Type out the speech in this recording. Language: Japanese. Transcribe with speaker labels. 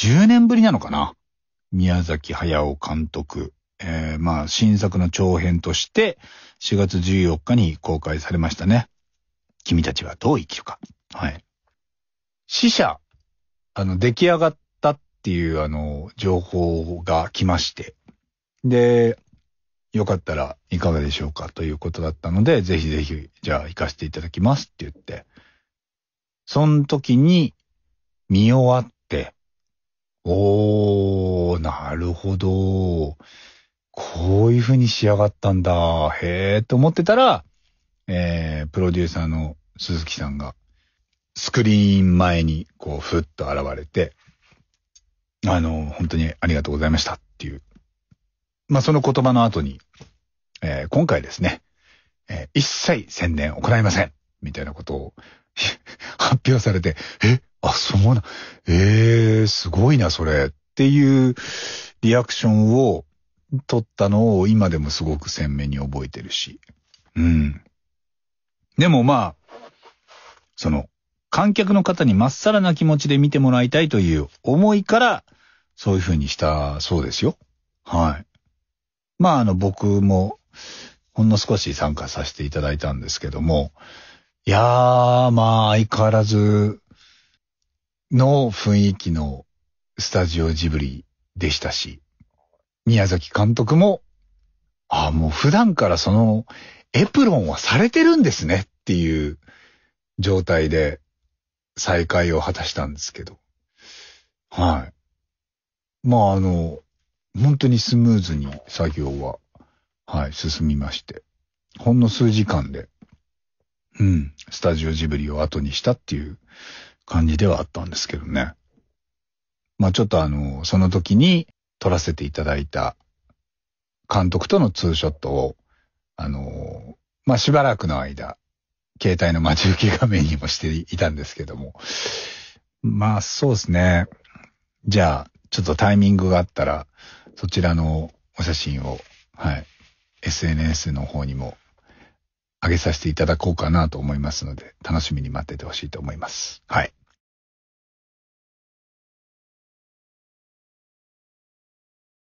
Speaker 1: 10年ぶりなのかな宮崎駿監督。えー、まあ、新作の長編として、4月14日に公開されましたね。君たちはどう生きるか。はい。死者、あの、出来上がったっていう、あの、情報が来まして。で、よかったらいかがでしょうかということだったので、ぜひぜひ、じゃあ行かせていただきますって言って。その時に見終わっおー、なるほど。こういう風に仕上がったんだ。へーと思ってたら、えー、プロデューサーの鈴木さんが、スクリーン前に、こう、ふっと現れて、あの、本当にありがとうございましたっていう。まあ、その言葉の後に、えー、今回ですね、えー、一切宣伝行いませんみたいなことを 発表されて、えあ、そうな、ええー、すごいな、それ。っていうリアクションを取ったのを今でもすごく鮮明に覚えてるし。うん。でもまあ、その、観客の方にまっさらな気持ちで見てもらいたいという思いから、そういうふうにしたそうですよ。はい。まあ、あの、僕も、ほんの少し参加させていただいたんですけども、いやー、まあ、相変わらず、の雰囲気のスタジオジブリでしたし、宮崎監督も、ああ、もう普段からそのエプロンはされてるんですねっていう状態で再会を果たしたんですけど。はい。まああの、本当にスムーズに作業は、はい、進みまして。ほんの数時間で、うん、スタジオジブリを後にしたっていう感じではあったんですけどね。まあちょっとあの、その時に撮らせていただいた監督とのツーショットを、あの、まあしばらくの間、携帯の待ち受け画面にもしていたんですけども。まあそうですね。じゃあ、ちょっとタイミングがあったら、そちらのお写真を、はい、SNS の方にも上げさせていただこうかなと思いますので、楽しみに待っててほしいと思います。はい。